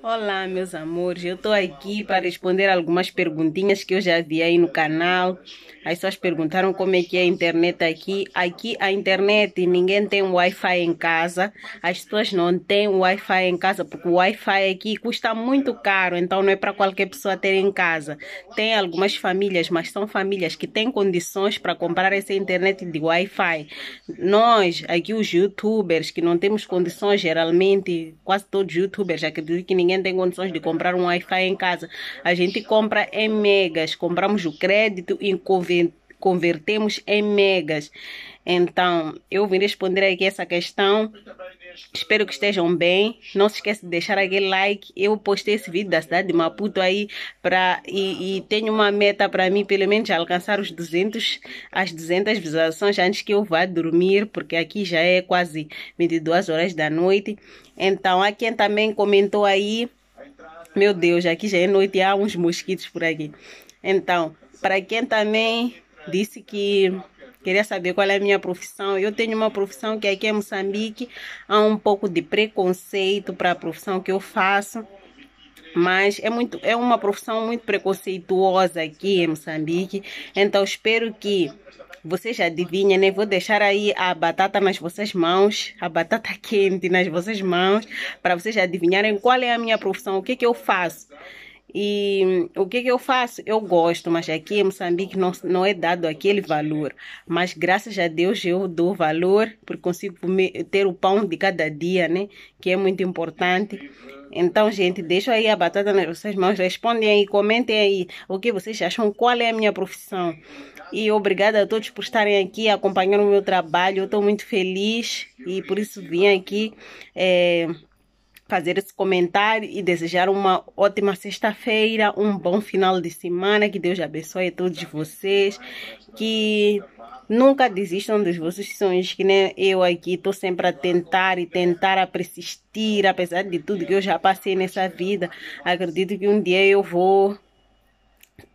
Olá, meus amores. Eu estou aqui para responder algumas perguntinhas que eu já vi aí no canal. As pessoas perguntaram como é que é a internet aqui. Aqui a internet, ninguém tem Wi-Fi em casa. As pessoas não têm Wi-Fi em casa porque o Wi-Fi aqui custa muito caro, então não é para qualquer pessoa ter em casa. Tem algumas famílias, mas são famílias que têm condições para comprar essa internet de Wi-Fi. Nós, aqui os youtubers que não temos condições, geralmente quase todos os youtubers, acredito que ninguém ninguém tem condições de comprar um Wi-Fi em casa. A gente compra em megas, compramos o crédito e convertemos em megas. Então, eu vim responder aqui essa questão Espero que estejam bem. Não se esqueça de deixar aquele like. Eu postei esse vídeo da cidade de Maputo aí pra, e, e tenho uma meta para mim, pelo menos, alcançar os 200, as 200 visualizações antes que eu vá dormir, porque aqui já é quase 22 horas da noite. Então, a quem também comentou aí, meu Deus, aqui já é noite e há uns mosquitos por aqui. Então, para quem também disse que queria saber qual é a minha profissão. Eu tenho uma profissão que é aqui em Moçambique há um pouco de preconceito para a profissão que eu faço. Mas é, muito, é uma profissão muito preconceituosa aqui em Moçambique. Então espero que vocês já adivinham, né? Vou deixar aí a batata nas vossas mãos, a batata quente nas vossas mãos, para vocês adivinharem qual é a minha profissão, o que, que eu faço. E hum, o que, que eu faço? Eu gosto, mas aqui em é Moçambique não, não é dado aquele valor. Mas graças a Deus eu dou valor, porque consigo comer, ter o pão de cada dia, né? Que é muito importante. Então, gente, deixa aí a batata nas vossas mãos. Respondem aí, comentem aí o que vocês acham, qual é a minha profissão. E obrigada a todos por estarem aqui acompanhando o meu trabalho. Eu estou muito feliz e por isso vim aqui. É fazer esse comentário e desejar uma ótima sexta-feira, um bom final de semana, que Deus abençoe a todos vocês, que nunca desistam dos vossos sonhos, que nem eu aqui estou sempre a tentar e tentar a persistir, apesar de tudo que eu já passei nessa vida. Acredito que um dia eu vou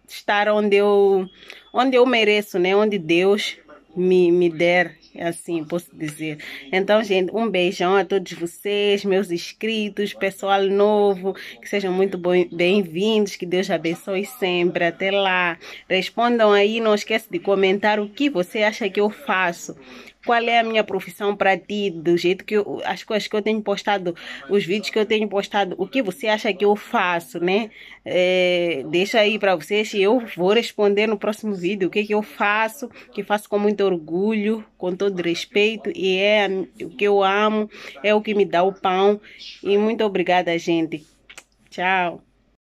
estar onde eu onde eu mereço, né? Onde Deus me, me der é assim posso dizer. Então, gente, um beijão a todos vocês, meus inscritos, pessoal novo, que sejam muito bem-vindos, que Deus abençoe sempre. Até lá. Respondam aí, não esquece de comentar o que você acha que eu faço. Qual é a minha profissão para ti, do jeito que eu, as coisas que eu tenho postado, os vídeos que eu tenho postado, o que você acha que eu faço, né? É, deixa aí para vocês e eu vou responder no próximo vídeo o que, que eu faço, que faço com muito orgulho, com todo todo respeito e é o que eu amo, é o que me dá o pão. E muito obrigada, gente. Tchau.